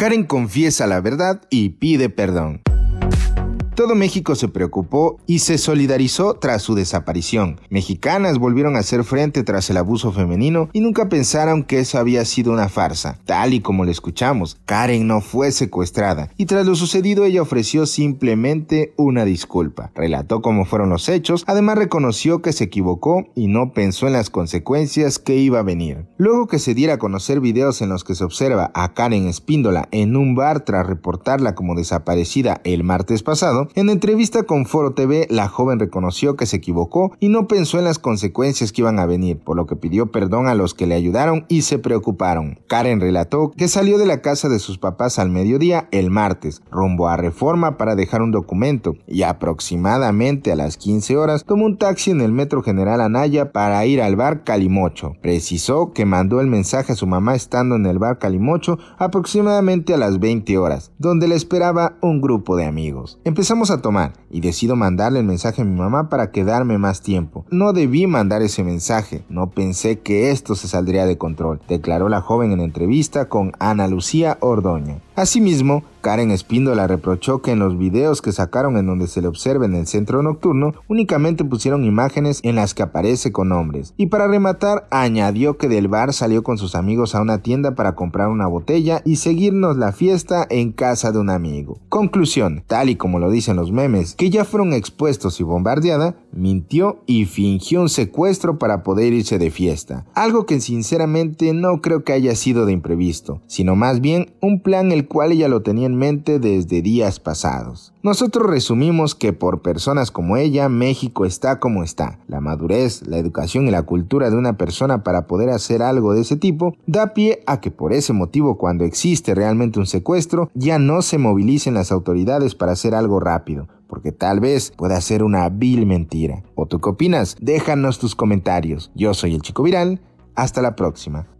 Karen confiesa la verdad y pide perdón. Todo México se preocupó y se solidarizó tras su desaparición. Mexicanas volvieron a hacer frente tras el abuso femenino y nunca pensaron que eso había sido una farsa. Tal y como le escuchamos, Karen no fue secuestrada y tras lo sucedido ella ofreció simplemente una disculpa. Relató cómo fueron los hechos, además reconoció que se equivocó y no pensó en las consecuencias que iba a venir. Luego que se diera a conocer videos en los que se observa a Karen Espíndola en un bar tras reportarla como desaparecida el martes pasado, en entrevista con Foro TV, la joven reconoció que se equivocó y no pensó en las consecuencias que iban a venir, por lo que pidió perdón a los que le ayudaron y se preocuparon. Karen relató que salió de la casa de sus papás al mediodía el martes, rumbo a Reforma para dejar un documento, y aproximadamente a las 15 horas tomó un taxi en el Metro General Anaya para ir al bar Calimocho. Precisó que mandó el mensaje a su mamá estando en el bar Calimocho aproximadamente a las 20 horas, donde le esperaba un grupo de amigos. Empezamos a tomar y decido mandarle el mensaje a mi mamá para quedarme más tiempo. No debí mandar ese mensaje, no pensé que esto se saldría de control, declaró la joven en entrevista con Ana Lucía Ordoña. Asimismo, Karen Espíndola reprochó que en los videos que sacaron en donde se le observa en el centro nocturno únicamente pusieron imágenes en las que aparece con hombres. Y para rematar, añadió que del bar salió con sus amigos a una tienda para comprar una botella y seguirnos la fiesta en casa de un amigo. Conclusión, tal y como lo dicen los memes, que ya fueron expuestos y bombardeada, mintió y fingió un secuestro para poder irse de fiesta. Algo que sinceramente no creo que haya sido de imprevisto, sino más bien un plan el cual ella lo tenía en mente desde días pasados. Nosotros resumimos que por personas como ella, México está como está. La madurez, la educación y la cultura de una persona para poder hacer algo de ese tipo da pie a que por ese motivo cuando existe realmente un secuestro ya no se movilicen las autoridades para hacer algo rápido, porque tal vez pueda ser una vil mentira. ¿O tú qué opinas? Déjanos tus comentarios. Yo soy el Chico Viral. Hasta la próxima.